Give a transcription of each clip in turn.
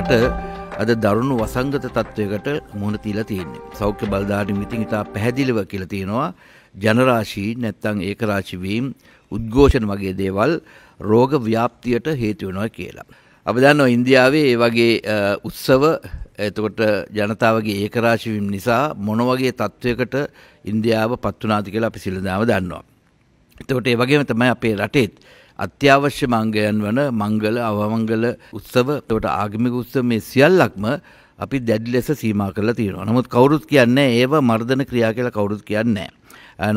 රට අද දරුණු වසංගත තත්ත්වයකට මුණ තිලා තියන්නේ සෞඛ්‍ය බල්ධාරින් විතින් ඉතා පැහැදිලිව කියල තියෙනවා ජනරාශී නැත්තං ඒකරාශිවීම් උද්ඝෝෂණ වගේ දේවල් රෝග ව්‍යාප්තියට හේතුවෙනවා කියලා. අබදන්න ඉන්දියාවේ ඒ වගේ උත්සව එතකොට ජනතාවගේ ඒකරාශිවීම් නිසා මොනවගේ තත්ත්වයකට ඉන්දියාව පත්වනාති කියලා අපි සිලදාව දන්නවා. එතකොට ඒ වගේම තමයි අපේ රටේත් අත්‍යවශ්‍ය මංගයන් වන මංගල අවමංගල උත්සව එතකොට ආගමික උත්සව මේ සියල්ලක්ම අපි දැඩි ලෙස සීමා කරලා තියෙනවා. නමුත් කවුරුත් කියන්නේ ඒව මර්ධන ක්‍රියා කියලා කවුරුත් කියන්නේ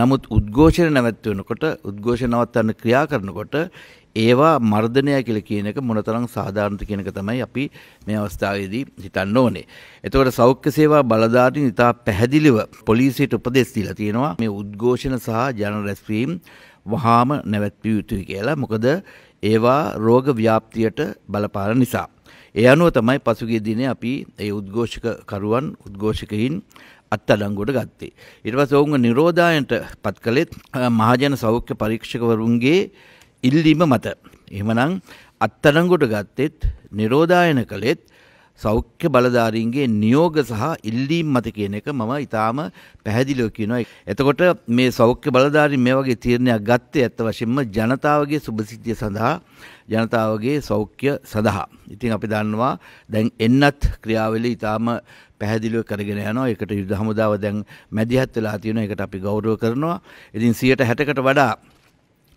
නමුත් උද්ඝෝෂණ නැවැත්වෙනකොට උද්ඝෝෂණ නවත්තන්න ක්‍රියා කරනකොට ඒවා මර්ධනය කියල කියන එක මොනතරම් සාධාරණත කියනක තමයි අපි මේ අවස්ථාවේදී හිතන්න ඕනේ. එතවට සෞඛ්‍ය සේවා බලධාරින් ඉතා පැහැදිලිව පොලිසිට උපදෙස්තිලා තියෙනවා මේ උද්ඝෝෂණ සහ ජන රැස්වීම් වහාම නැවැත්විය යුතුයි කියලා මොකද ඒවා රෝග ව්‍යාප්තියට බලපාල නිසා. ඒ අනුව තමයි පසුගිය දිනේ අපි ඒ උද්ඝෝෂක කරුවන් උද්ඝෝෂකයින් අත්අඩංගුවට ගත්තේ. ඊට පස්සේ ඔවුන්ගේ නිරෝධායනට පත් කළෙත් මහජන සෞඛ්‍ය පරීක්ෂකවරුන්ගේ ඉල්ලීම මත. එහෙමනම් අත්අඩංගුවට ගත්තෙත් නිරෝධායන කළෙත් සෞඛ්‍ය බලධාරීන්ගේ නියෝග සහ ඉල්ලීම් මත කියන එක මම ඉතාම පැහැදිලිව කියනවා. එතකොට මේ සෞඛ්‍ය බලධාරීන් මේ වගේ තීරණයක් ගත්තේ ඇත්ත වශයෙන්ම ජනතාවගේ සුභසිද්ධිය සඳහා ජනතාවගේ සෞඛ්‍ය සඳහා. ඉතින් අපි දන්නවා දැන් එන්නත් ක්‍රියාවලිය ඉතාම පැහැදිලිව කරගෙන යනවා. ඒකට යුද හමුදාව දැන් මැදිහත් වෙලා තියෙනවා. ඒකට අපි ගෞරව කරනවා. ඉතින් 160කට වඩා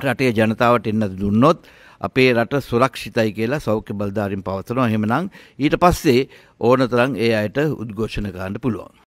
රටේ ජනතාවට එන්නත් දුන්නොත් අපේ රට සුරක්ෂිතයි කියලා සෞඛ්‍ය බලධාරින් පවසනවා හෙමනම් ඊට පස්සේ ඕන තරන් ඒ අයට උද්ඝෝෂණ කරන්න පුළුවන්.